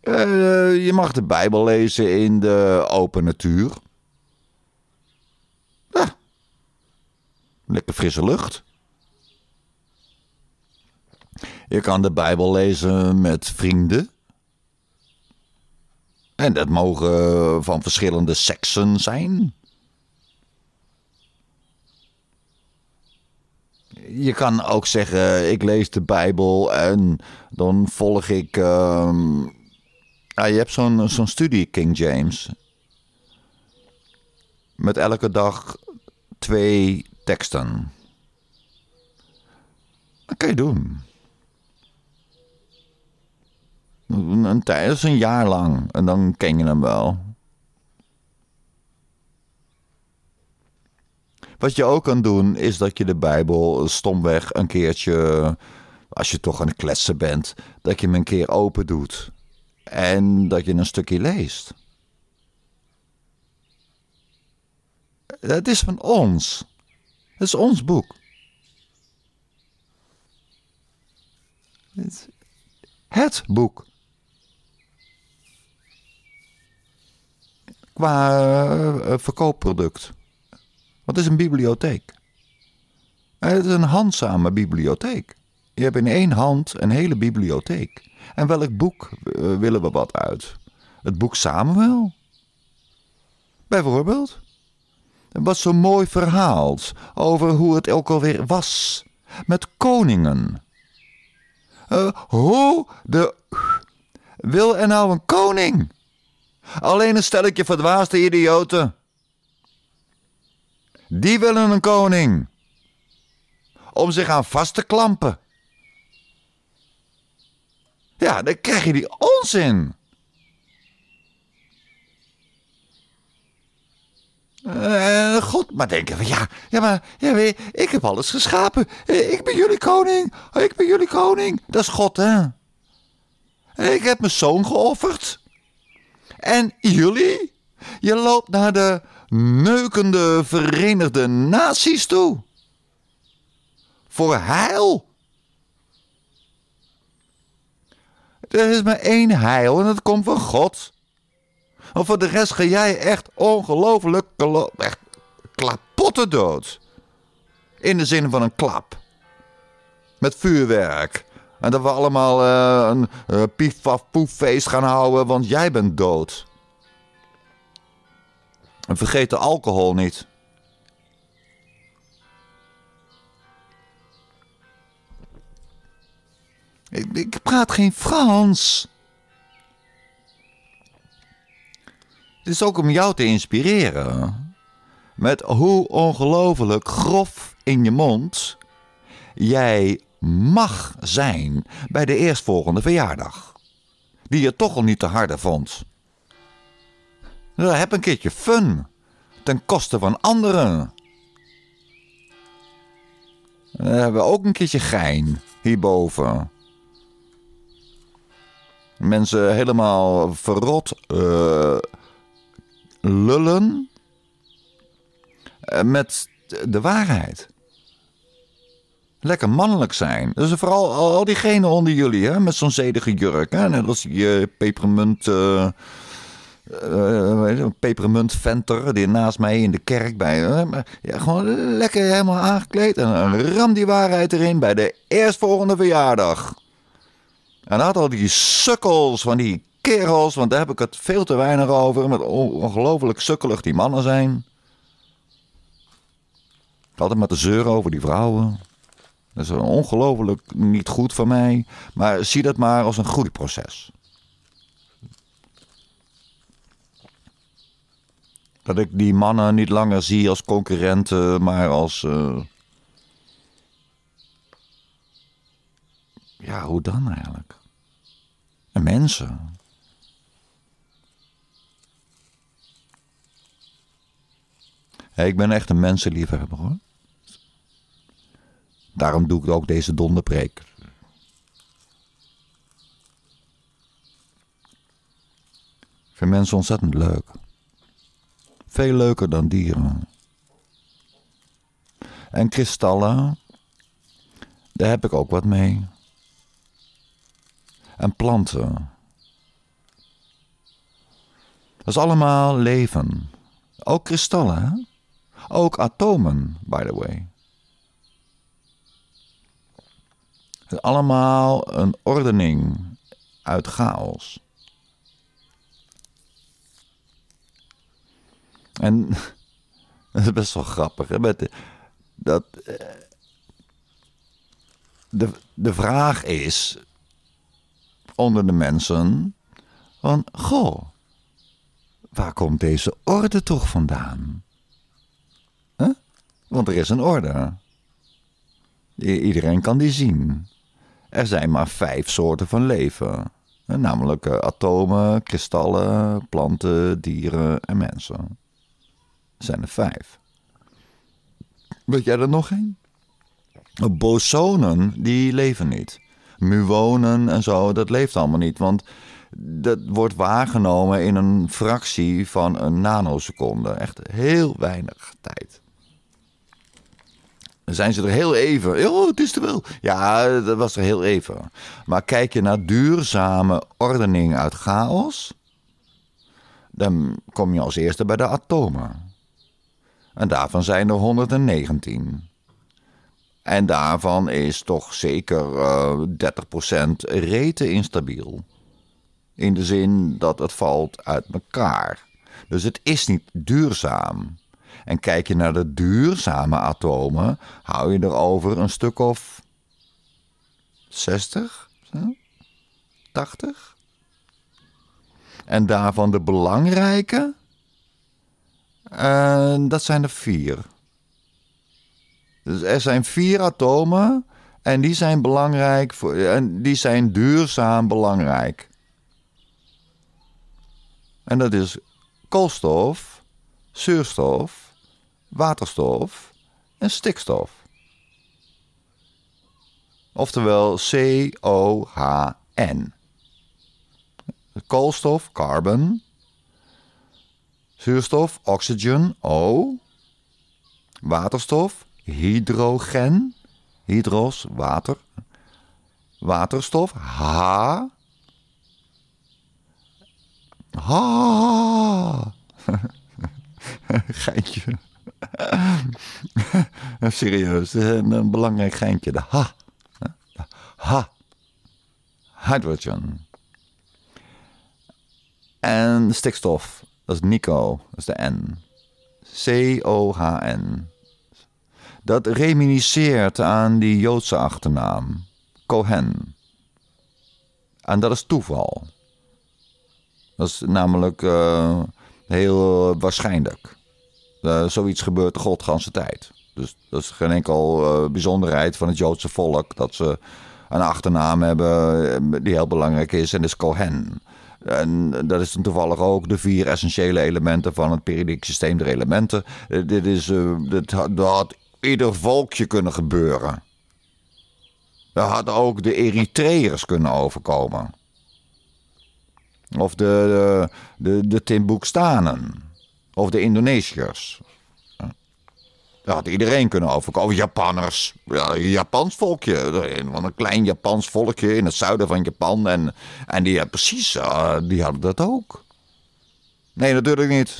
A: Eh, je mag de Bijbel lezen in de open natuur. Ja. Lekker frisse lucht. Je kan de Bijbel lezen met vrienden. En dat mogen van verschillende seksen zijn. je kan ook zeggen, ik lees de Bijbel en dan volg ik... Ehm, ah, je hebt zo'n studie, King James. Met elke dag twee teksten. Dat kan je doen. Een tijd, dat is een jaar lang. En dan ken je hem wel. Wat je ook kan doen, is dat je de Bijbel stomweg een keertje, als je toch aan het kletsen bent, dat je hem een keer open doet. En dat je een stukje leest. Het is van ons. Het is ons boek. Het, boek. Qua eh, verkoopproduct. Wat is een bibliotheek? Eh, het is een handzame bibliotheek. Je hebt in één hand een hele bibliotheek. En welk boek eh, willen we wat uit? Het boek Samuel? Bijvoorbeeld? Het was zo'n mooi verhaal over hoe het ook alweer was met koningen. Eh, hoe de. Wil er nou een koning? Alleen een stelletje verdwaasde idioten. Die willen een koning. Om zich aan vast te klampen. Ja, dan krijg je die onzin. Eh, God, maar denken van ja, ja maar ja, ik heb alles geschapen. Eh, ik ben jullie koning. Ik ben jullie koning. Dat is God, hè? Ik heb mijn zoon geofferd. En jullie? Je loopt naar de neukende Verenigde Naties toe. Voor heil. Er is maar één heil en dat komt van God. Want voor de rest ga jij echt ongelooflijk klapotten dood. In de zin van een klap. Met vuurwerk. En dat we allemaal eh, een uh, gaan houden, want jij bent dood. En vergeet de alcohol niet. Ik, ik praat geen Frans. Het is ook om jou te inspireren. Met hoe ongelooflijk grof in je mond jij mag zijn bij de eerstvolgende verjaardag. Die je toch al niet te harde vond. Nou, heb een keertje fun. Ten koste van anderen. Dan hebben we ook een keertje gein hierboven. Mensen helemaal verrot uh, lullen eh, met de waarheid. Lekker mannelijk zijn. Dus vooral al diegenen onder jullie hè, met zo'n zedige jurk. Hè, dat was je pepermunt. Uh, uh, eh, pepermunt venter die naast mij in de kerk bij. Eh, gewoon lekker helemaal aangekleed en ram die waarheid erin bij de eerstvolgende verjaardag. En had al die sukkels van die kerels, want daar heb ik het veel te weinig over, met ongelooflijk sukkelig die mannen zijn. Altijd met de zeuren over die vrouwen. Dat is ongelooflijk niet goed voor mij. Maar zie dat maar als een groeiproces. Dat ik die mannen niet langer zie als concurrenten, maar als. Eh, ja, hoe dan eigenlijk? En mensen. ik ben echt een mensenliefhebber hoor. Daarom doe ik ook deze donderpreek. Ik vind mensen ontzettend leuk. Veel leuker dan dieren. En kristallen, daar heb ik ook wat mee. En planten. Dat is allemaal leven. Ook kristallen, hè? Ook atomen, by the way. Het allemaal een ordening uit chaos. En dat is best wel grappig. Hè? dat, eh, de, de vraag is onder de mensen van, goh, waar komt deze orde toch vandaan? Want er is een orde. iedereen kan die zien. Er zijn maar vijf soorten van leven, namelijk eh, atomen, kristallen, planten, dieren en mensen zijn er vijf. Weet jij er nog één? Bosonen, die leven niet. Muonen en zo, dat leeft allemaal niet. Want dat wordt waargenomen in een fractie van een nanoseconde. Echt heel weinig tijd. Dan zijn ze er heel even. Oh, het is er wel. Ja, dat was er heel even. Maar kijk je naar duurzame ordening uit chaos, dan kom je als eerste bij de atomen en daarvan zijn er 119. En daarvan is toch zeker uh, eh, 30% rete instabiel. In de zin dat het valt uit elkaar. Dus het is niet duurzaam. En kijk je naar de duurzame atomen, hou je er over een stuk of 60, 80. En daarvan de belangrijke uh, dat zijn er vier. Dus er zijn vier atomen en die zijn belangrijk voor, en die zijn duurzaam belangrijk. En dat is koolstof, zuurstof, waterstof en stikstof. Oftewel COHN. Koolstof, carbon, Zuurstof, oxygen, O. Waterstof, hydrogen. Hydros, water. Waterstof, H. Ha. Geintje. Serieus, eh, een belangrijk geintje. De ha. Ha. Hydrogen. En stikstof. Dat is Nico, dat is de N. C-O-H-N. Dat reminiceert aan die Joodse achternaam, Cohen. En dat is toeval. Dat is namelijk eh, heel waarschijnlijk. Eh, zoiets gebeurt de godganse tijd. Dus dat is geen enkel eh, bijzonderheid van het Joodse volk dat ze een achternaam hebben die heel belangrijk is en dat is Cohen. En dat is dan toevallig ook de vier essentiële elementen van het periodiek systeem der elementen. Eh, dit is, eh, dat had ieder volkje kunnen gebeuren. Dat had ook de Eritreërs kunnen overkomen. Of de, de, de, Of de Indonesiërs. Dat had iedereen kunnen overkomen. Japanners. Ja, Japans volkje. Want een klein Japans volkje in het zuiden van Japan. En, en die, ja, precies, eh, die hadden dat ook. Nee, natuurlijk niet.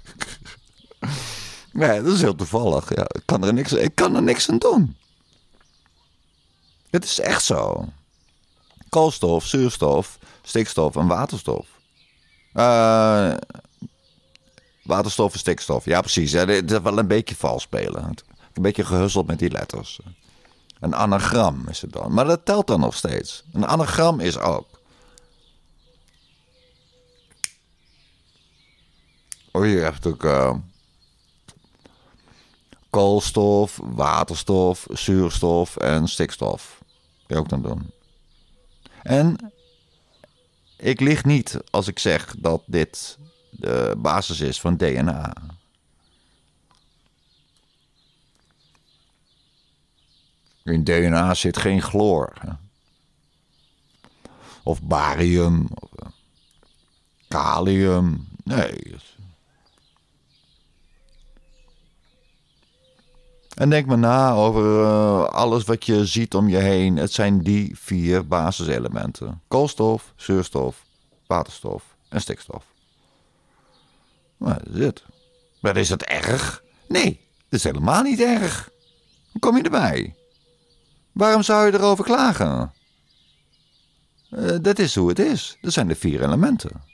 A: nee, dat is heel toevallig. Ja, ik, kan er niks, ik kan er niks aan doen. Het is echt zo. Koolstof, zuurstof, stikstof en waterstof. Eh... Waterstof en stikstof. Ja, precies. Ja, dat is wel een beetje vals spelen. Een beetje gehusseld met die letters. Een anagram is het dan. Maar dat telt dan nog steeds. Een anagram is ook. Oh, je hebt ook. Eh, koolstof, waterstof, zuurstof en stikstof. Kun je ook dan doen. En ik lig niet als ik zeg dat dit de basis is van DNA. In DNA zit geen chloor. Of barium. Of eh, kalium. Nee. En denk maar na over eh, alles wat je ziet om je heen. Het zijn die vier basiselementen: koolstof, zuurstof, waterstof en stikstof. Maar is het. Maar is dat erg? Nee, dat is helemaal niet erg. kom je erbij? Waarom zou je erover klagen? Eh, dat is hoe het is. Dat zijn de vier elementen.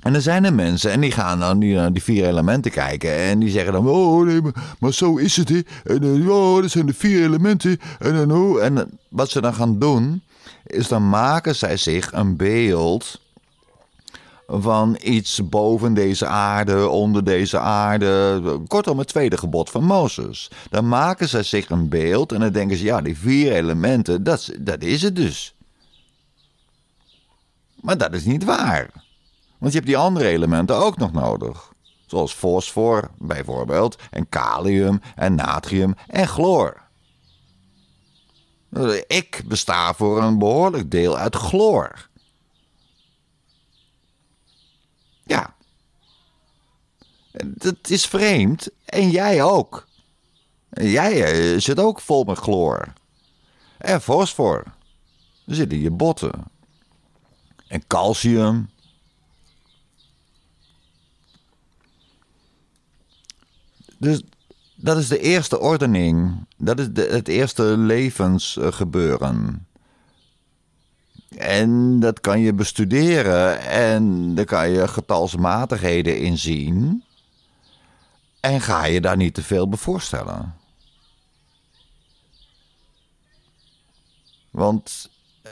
A: En er zijn er mensen en die gaan dan nou naar die vier elementen kijken. En die zeggen dan: Oh nee, maar, zo is het. He. En eh, oh, dat zijn de vier elementen. En, en, oh. en eh, wat ze dan gaan doen, is dan maken zij zich een beeld van iets boven deze aarde, onder deze aarde. Kortom, het tweede gebod van Mozes. Dan maken zij zich een beeld en dan denken ze, ja, die vier elementen, dat, dat is het dus. Maar dat is niet waar. Want je hebt die andere elementen ook nog nodig. Zoals fosfor bijvoorbeeld, en kalium en natrium en chloor. Eh, ik besta voor een behoorlijk deel uit chloor. Ja. Dat is vreemd. En jij ook. Jij eh, zit ook vol met chloor. En fosfor. Zit in je botten. En calcium. Dus dat is de eerste ordening. Dat is de, het eerste levensgebeuren. En dat kan je bestuderen en daar kan je getalsmatigheden in zien. En ga je daar niet te veel bevoorstellen. Want eh,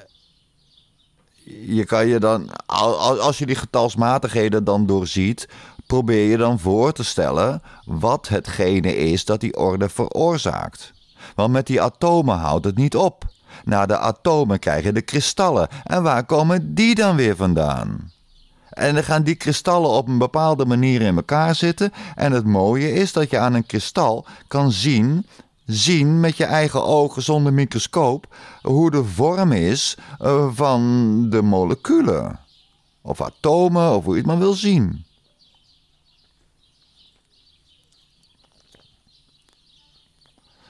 A: je kan je dan, als je die getalsmatigheden dan doorziet, probeer je dan voor te stellen wat hetgene is dat die orde veroorzaakt. Want met die atomen houdt het niet op. Na de atomen krijgen de kristallen. En waar komen die dan weer vandaan? En dan gaan die kristallen op een bepaalde manier in elkaar zitten. En het mooie is dat je aan een kristal kan zien, zien met je eigen ogen zonder microscoop, hoe de vorm is eh, van de moleculen. Of atomen, of hoe je het maar wil zien.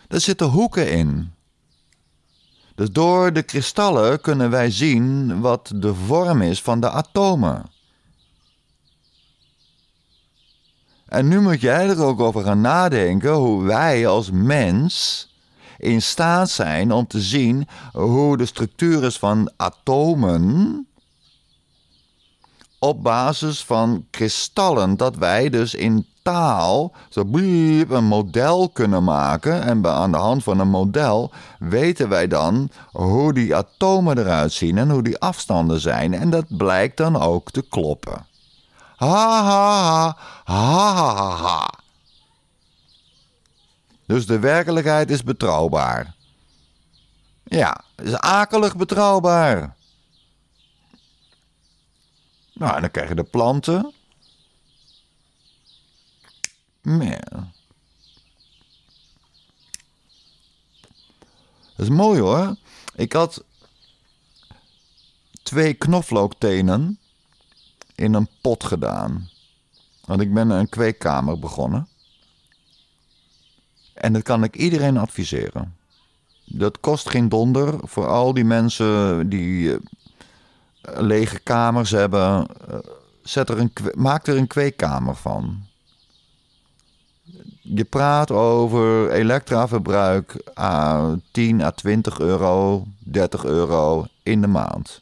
A: Daar zitten hoeken in. Dus door de kristallen kunnen wij zien wat de vorm is van de atomen. En nu moet jij er ook over gaan nadenken hoe wij als mens in staat zijn om te zien hoe de structuur is van atomen op basis van kristallen, dat wij dus in zo een model kunnen maken. En aan de hand van een model weten wij dan hoe die atomen eruit zien en hoe die afstanden zijn. En dat blijkt dan ook te kloppen. Ha ha ha, ha ha ha. Dus de werkelijkheid is betrouwbaar. Ja, is akelig betrouwbaar. Nou, en dan krijg je de planten. Maar, Dat is mooi hoor. Ik had twee knoflooktenen in een pot gedaan. Want ik ben een kweekkamer begonnen. En dat kan ik iedereen adviseren. Dat kost geen donder voor al die mensen die eh, lege kamers hebben. Eh, zet er een, maak er een kweekkamer van je praat over elektraverbruik aan 10 à 20 euro, 30 euro in de maand.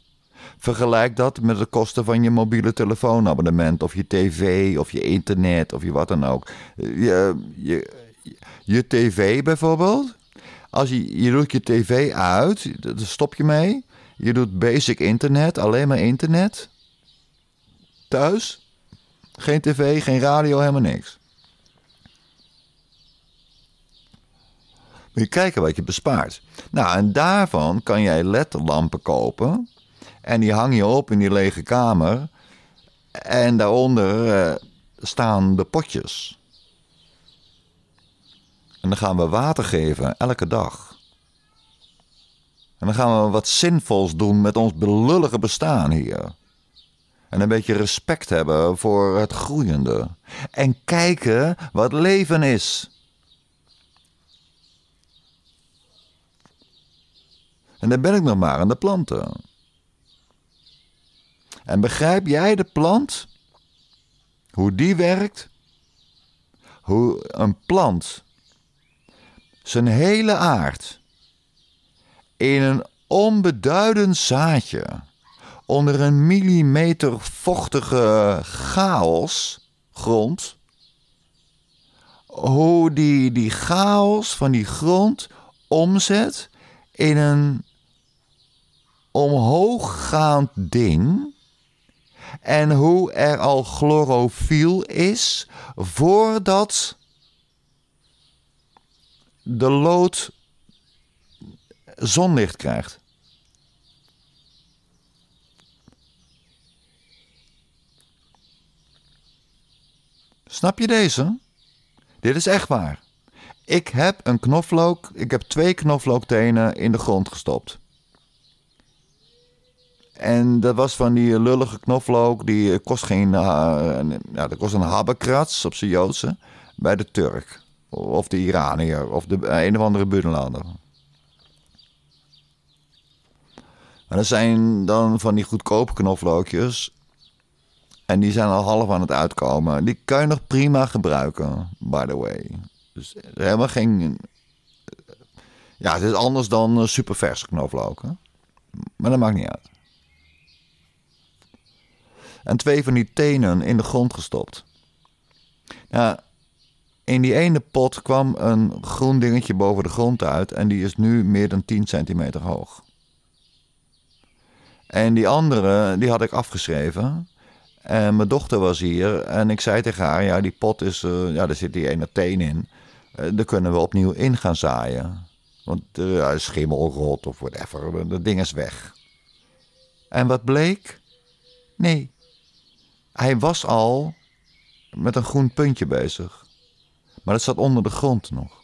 A: Vergelijk dat met de kosten van je mobiele telefoonabonnement of je tv of je internet of je wat dan ook. Je, je, je tv bijvoorbeeld. Als je, je doet je tv uit, daar stop je mee. Je doet basic internet, alleen maar internet. Thuis. Geen tv, geen radio, helemaal niks. Moet kijken wat je bespaart. Nou, en daarvan kan jij ledlampen kopen. En die hang je op in die lege kamer. En daaronder eh, staan de potjes. En dan gaan we water geven, elke dag. En dan gaan we wat zinvols doen met ons belullige bestaan hier. En een beetje respect hebben voor het groeiende. En kijken wat leven is. En daar ben ik nog maar aan de planten. En begrijp jij de plant? Hoe die werkt? Hoe een plant zijn hele aard in een onbeduidend zaadje onder een millimeter vochtige chaosgrond, grond. Hoe die, die chaos van die grond omzet in een omhooggaand ding en hoe er al chlorofiel is voordat de lood zonlicht krijgt. Snap je deze? Dit is echt waar. Ik heb een knoflook, ik heb twee knoflooktenen in de grond gestopt. En dat was van die lullige knoflook. Die kost geen. Uh, dat kost een habbekrats op zijn Joodse. Bij de Turk. Of de Iranier. Of de eh, een of andere buurlander en dat zijn dan van die goedkope knoflookjes. En die zijn al half aan het uitkomen. Die kan je nog prima gebruiken, by the way. Dus helemaal geen. Eh, ja, het is anders dan superverse knoflook. Hè? Maar dat maakt niet uit en twee van die tenen in de grond gestopt. Nou, in die ene pot kwam een groen dingetje boven de grond uit en die is nu meer dan 10 centimeter hoog. En die andere, die had ik afgeschreven. En mijn dochter was hier en ik zei tegen haar: Ja, die pot is, uh, ja, daar zit die ene teen in. Eh, daar kunnen we opnieuw in gaan zaaien. Want uh, eh, schimmel, of whatever, dat ding is weg. En wat bleek? Nee, hij was al met een groen puntje bezig. Maar dat zat onder de grond nog.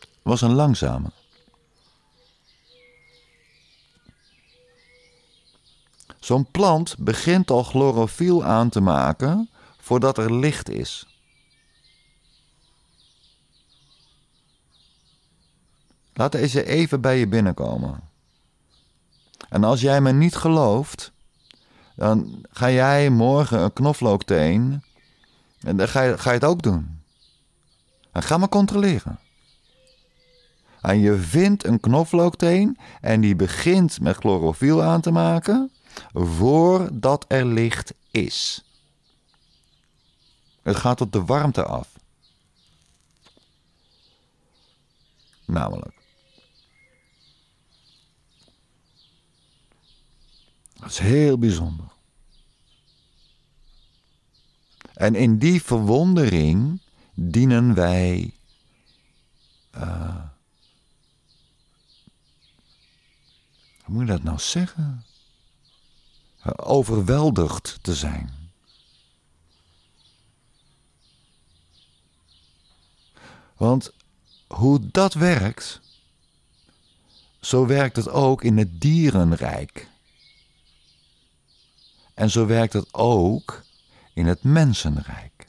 A: Het was een langzame. Zo'n plant begint al chlorofiel aan te maken voordat er licht is. Laat deze even bij je binnenkomen. En als jij me niet gelooft, dan ga jij morgen een knoflookteen. En dan ga je, ga je het ook doen. En ga maar controleren. En je vindt een knoflookteen en die begint met chlorofiel aan te maken voordat er licht is. Het gaat op de warmte af. Namelijk. Dat is heel bijzonder. En in die verwondering dienen wij eh, hoe moet je dat nou zeggen? Overweldigd te zijn. Want hoe dat werkt, zo werkt het ook in het dierenrijk. En zo werkt dat ook in het mensenrijk.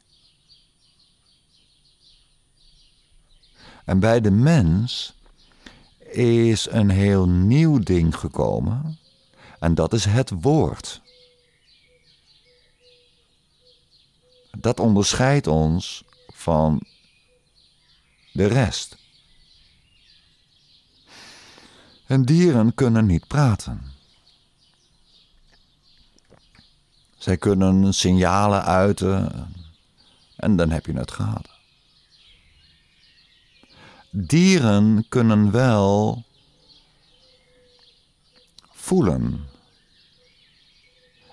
A: En bij de mens is een heel nieuw ding gekomen en dat is het woord. Dat onderscheidt ons van de rest. En dieren kunnen niet praten. Zij kunnen signalen uiten en dan heb je het gehad. Dieren kunnen wel voelen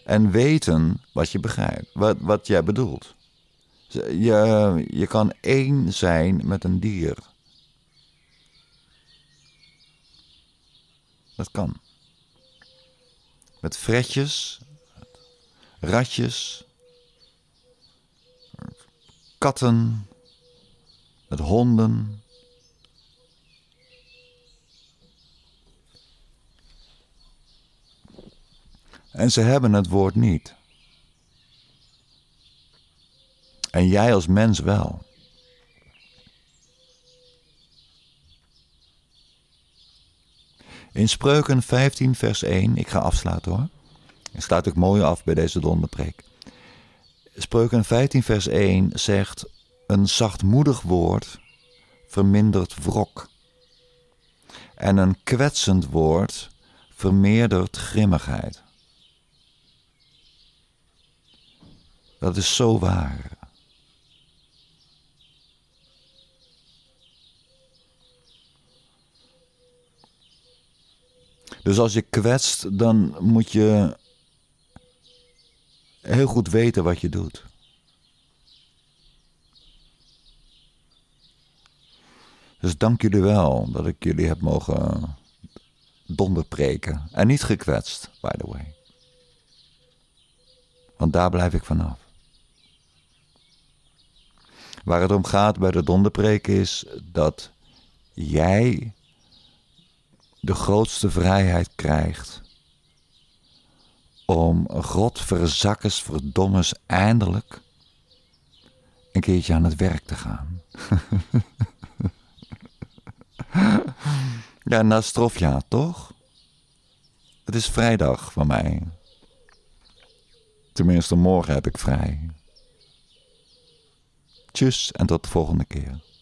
A: en weten wat je begrijpt, wat, wat jij bedoelt. Je, je kan één zijn met een dier. Dat kan. Met fretjes ratjes, katten, met honden. En ze hebben het woord niet. En jij als mens wel. In Spreuken 15, vers 1, ik ga afsluiten hoor. En sluit ik mooi af bij deze donderpreek. Spreuken 15 vers 1 zegt, een zachtmoedig woord vermindert wrok. En een kwetsend woord vermeerdert grimmigheid. Dat is zo waar. Dus als je kwetst, dan moet je heel goed weten wat je doet. Dus dank jullie wel dat ik jullie heb mogen donderpreken. En niet gekwetst, by the way. Want daar blijf ik vanaf. Waar het om gaat bij de donderpreken is dat jij de grootste vrijheid krijgt om verzakkes verdommes, eindelijk een keertje aan het werk te gaan. ja, na ja toch? Het is vrijdag voor mij. Tenminste, morgen heb ik vrij. Tjus en tot de volgende keer.